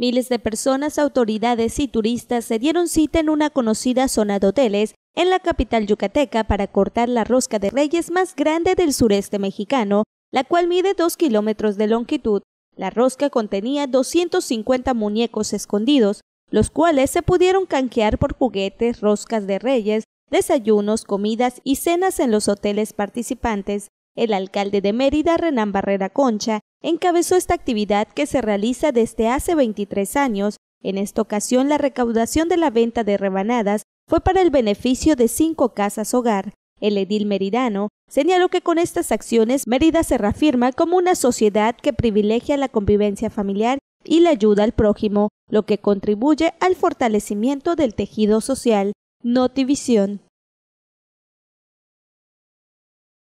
Miles de personas, autoridades y turistas se dieron cita en una conocida zona de hoteles en la capital yucateca para cortar la rosca de reyes más grande del sureste mexicano, la cual mide 2 kilómetros de longitud. La rosca contenía 250 muñecos escondidos, los cuales se pudieron canjear por juguetes, roscas de reyes, desayunos, comidas y cenas en los hoteles participantes. El alcalde de Mérida, Renán Barrera Concha, encabezó esta actividad que se realiza desde hace 23 años. En esta ocasión, la recaudación de la venta de rebanadas fue para el beneficio de cinco casas hogar. El edil meridano señaló que con estas acciones Mérida se reafirma como una sociedad que privilegia la convivencia familiar y la ayuda al prójimo, lo que contribuye al fortalecimiento del tejido social. Notivisión.